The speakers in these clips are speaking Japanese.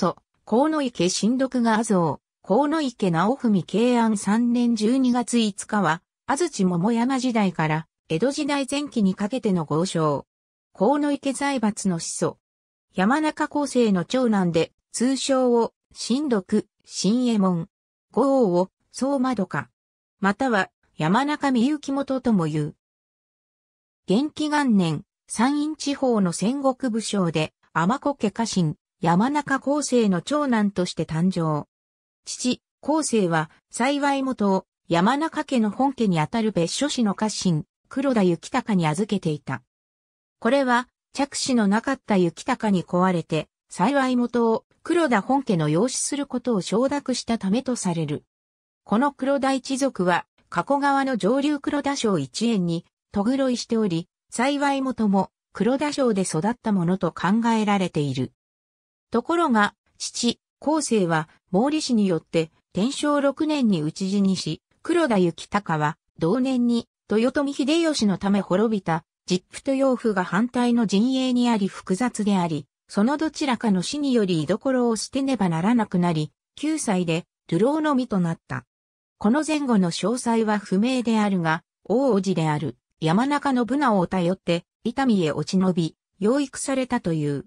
祖、河野池新六が阿河野池直文慶安3年12月5日は、安土桃山時代から江戸時代前期にかけての豪商。河野池財閥の始祖。山中厚生の長男で、通称を、新六、新右衛門。五王を、総窓か。または、山中みゆき元とも言う。元気元年、山陰地方の戦国武将で、天子家家臣、山中厚生の長男として誕生。父、厚生は、幸い元を山中家の本家にあたる別所氏の家臣、黒田幸隆に預けていた。これは、着手のなかった幸隆に壊れて、幸い元を黒田本家の養子することを承諾したためとされる。この黒田一族は、加古川の上流黒田省一円に、とぐろいしており、幸い元も黒田省で育ったものと考えられている。ところが、父、後世は、毛利氏によって、天正6年に討ち死にし、黒田幸隆は、同年に、豊臣秀吉のため滅びた、実父と養父が反対の陣営にあり複雑であり、そのどちらかの死により居所を捨てねばならなくなり、9歳で、流浪の身となった。この前後の詳細は不明であるが、王子である、山中信直を頼って、伊丹へ落ち延び、養育されたという。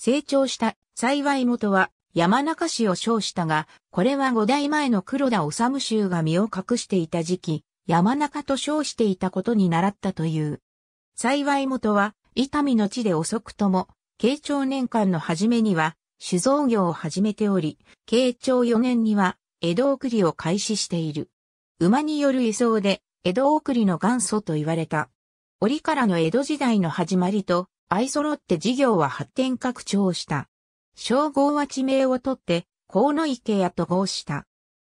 成長した、幸い元は山中氏を称したが、これは五代前の黒田治衆が身を隠していた時期、山中と称していたことに習ったという。幸い元は、伊丹の地で遅くとも、慶長年間の初めには、酒造業を始めており、慶長四年には、江戸送りを開始している。馬による輸送で、江戸送りの元祖と言われた。折からの江戸時代の始まりと、相揃って事業は発展拡張した。称号は地名をとって、河野池屋と合した。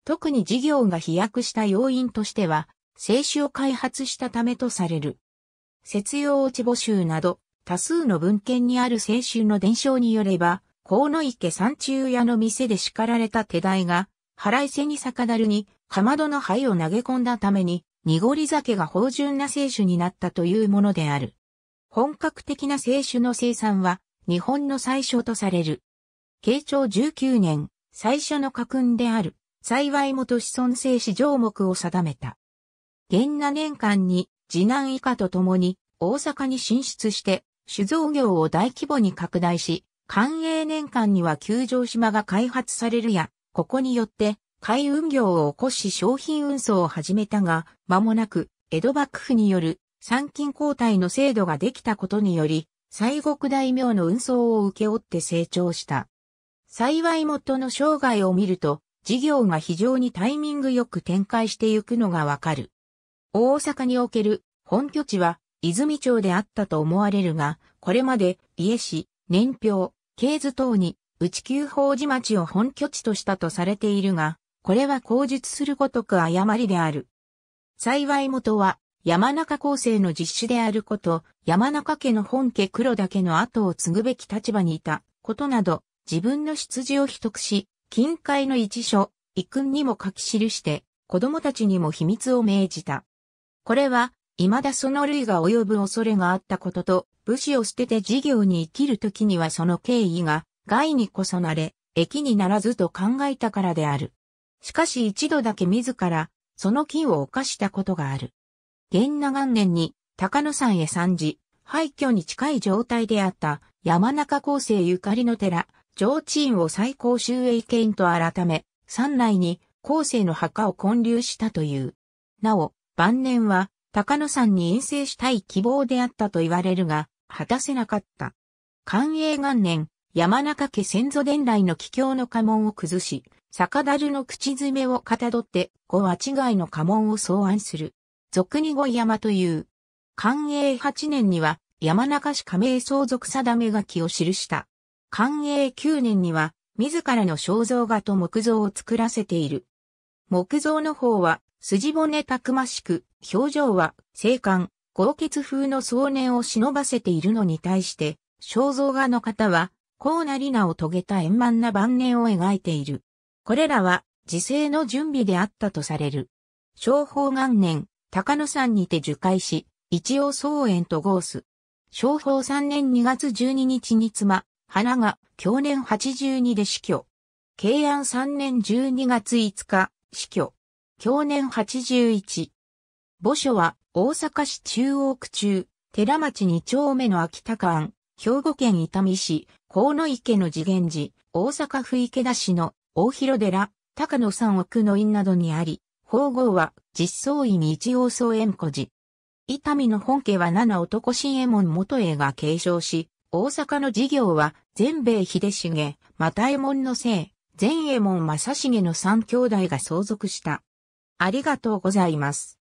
特に事業が飛躍した要因としては、清酒を開発したためとされる。節用落ち募集など、多数の文献にある清酒の伝承によれば、河野池山中屋の店で叱られた手代が、腹いせに逆だるに、かまどの灰を投げ込んだために、濁り酒が芳醇な清酒になったというものである。本格的な清酒の生産は日本の最初とされる。慶長19年、最初の家訓である、幸い元子孫生死条目を定めた。元那年間に次男以下と共に大阪に進出して酒造業を大規模に拡大し、寛永年間には九条島が開発されるや、ここによって海運業を起こし商品運送を始めたが、間もなく江戸幕府による参勤交代の制度ができたことにより、西国大名の運送を請け負って成長した。幸い元の生涯を見ると、事業が非常にタイミングよく展開してゆくのがわかる。大阪における本拠地は泉町であったと思われるが、これまで家市、年表、経図等に内旧法寺町を本拠地としたとされているが、これは口述するごとく誤りである。幸い元は山中構成の実施であること、山中家の本家黒田家の後を継ぐべき立場にいたことなど、自分の出自を秘匿し、近海の一所、一訓にも書き記して、子供たちにも秘密を命じた。これは、未だその類が及ぶ恐れがあったことと、武士を捨てて事業に生きる時にはその経緯が、害にこそなれ、益にならずと考えたからである。しかし一度だけ自ら、その金を犯したことがある。元那元年に高野山へ参じ、廃墟に近い状態であった山中高生ゆかりの寺、上智院を最高修営権と改め、山内に高生の墓を建立したという。なお、晩年は高野山に陰性したい希望であったと言われるが、果たせなかった。寛永元年、山中家先祖伝来の帰郷の家紋を崩し、だ樽の口詰めをかたどって、五は違いの家紋を草案する。俗に五山という。寛永8年には山中市加盟相続定め書きを記した。寛永9年には自らの肖像画と木像を作らせている。木像の方は筋骨たくましく、表情は静観、豪傑風の壮年を忍ばせているのに対して、肖像画の方はうなりなを遂げた円満な晩年を描いている。これらは自制の準備であったとされる。昭法元年、高野山にて受海し、一応総園とゴース。昭法3年2月12日に妻、花が、去年82で死去。慶安3年12月5日、死去。去年81。墓所は、大阪市中央区中、寺町2丁目の秋田間、兵庫県伊丹市、河野池の次元寺、大阪府池田市の大広寺、高野山奥の院などにあり、方号は実相意に一応総縁故事。伊丹の本家は七男新右衛門元栄が継承し、大阪の事業は全米秀重、又右衛門の姓、全右衛門正重の三兄弟が相続した。ありがとうございます。